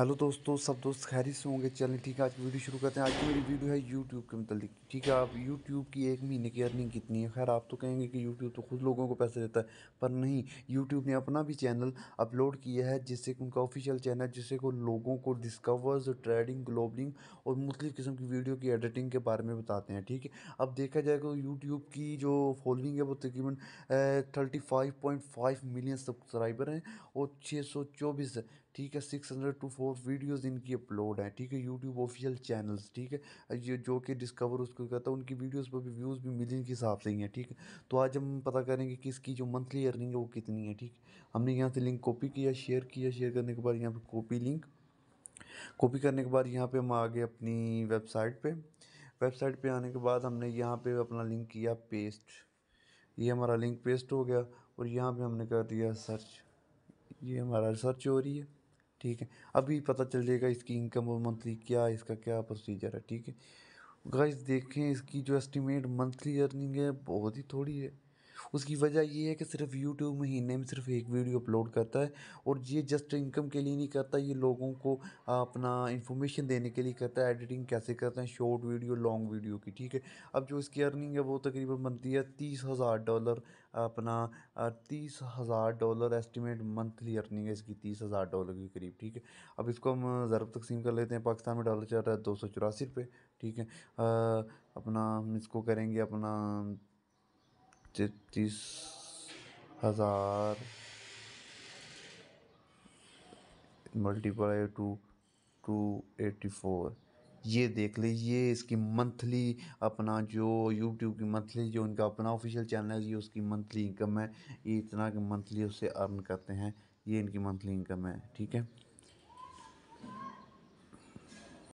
hello दोस्तों सब दोस्त खैरी से होंगे चलें ठीक है आज की वीडियो शुरू करते हैं आज की मेरी वीडियो है यूट्यूब के मतलब ठीक है आप यूट्यूब की एक महीने की अर्निंग कितनी है खैर आप तो कहेंगे कि यूट्यूब तो खुद लोगों को पैसे देता है पर नहीं यूट्यूब ने अपना भी चैनल अपलोड किया है जिससे कि उनका ऑफिशियल चैनल जिससे को लोगों को डिस्कवर्स ट्रेडिंग ग्लोबलिंग और मुख्तलिफ़ किस्म की वीडियो की एडिटिंग के बारे में बताते हैं ठीक है अब देखा जाए तो यूट्यूब की जो फॉलोइंग है वो तकरीबन thirty five point five million subscriber हैं और छः सौ चौबीस ठीक है six hundred two four videos videos इनकी अपलोड हैं ठीक है यूट्यूब ऑफिशियल चैनल्स ठीक है ये जो कि डिस्कवर उसको कहता है उनकी वीडियोस पर भी व्यूज़ भी मिलियन के हिसाब से ही हैं ठीक है तो आज हम पता करेंगे कि इसकी जो मंथली अर्निंग है वो कितनी है ठीक हमने यहाँ से लिंक कॉपी किया शेयर किया शेयर करने के बाद यहाँ पर कॉपी लिंक कॉपी करने के बाद यहाँ पे हम आ गए अपनी वेबसाइट पे वेबसाइट पे आने के बाद हमने यहाँ पे अपना लिंक किया पेस्ट ये हमारा लिंक पेस्ट हो गया और यहाँ पे हमने कर दिया सर्च ये हमारा सर्च हो रही है ठीक है अभी पता चल जाएगा इसकी इनकम और मंथली क्या इसका क्या प्रोसीजर है ठीक है गाइस देखें इसकी जो एस्टिमेट मंथली अर्निंग है बहुत ही थोड़ी है उसकी वजह ये है कि सिर्फ यूट्यूब महीने में सिर्फ एक वीडियो अपलोड करता है और ये जस्ट इनकम के लिए नहीं करता ये लोगों को अपना इंफॉर्मेशन देने के लिए करता है एडिटिंग कैसे करते हैं शॉर्ट वीडियो लॉन्ग वीडियो की ठीक है अब जो इसकी अर्निंग है वो तकरीबन बनती है तीस हज़ार डॉलर अपना तीस हज़ार डॉलर एस्टिमेट मंथली अर्निंग है इसकी तीस हज़ार डॉलर के करीब ठीक है अब इसको हम ज़रब तकसीम कर लेते हैं पाकिस्तान में डॉलर चल रहा है दो सौ चौरासी रुपये ठीक है आ, अपना हम इसको करेंगे अपना तैंतीस हज़ार multiply two two eighty four ये देख लीजिए इसकी मंथली अपना जो यूट्यूब की मंथली जो इनका अपना ऑफिशियल चैनल है ये उसकी मंथली इनकम है ये इतना कि मंथली उससे अर्न करते हैं ये इनकी मंथली इनकम है ठीक है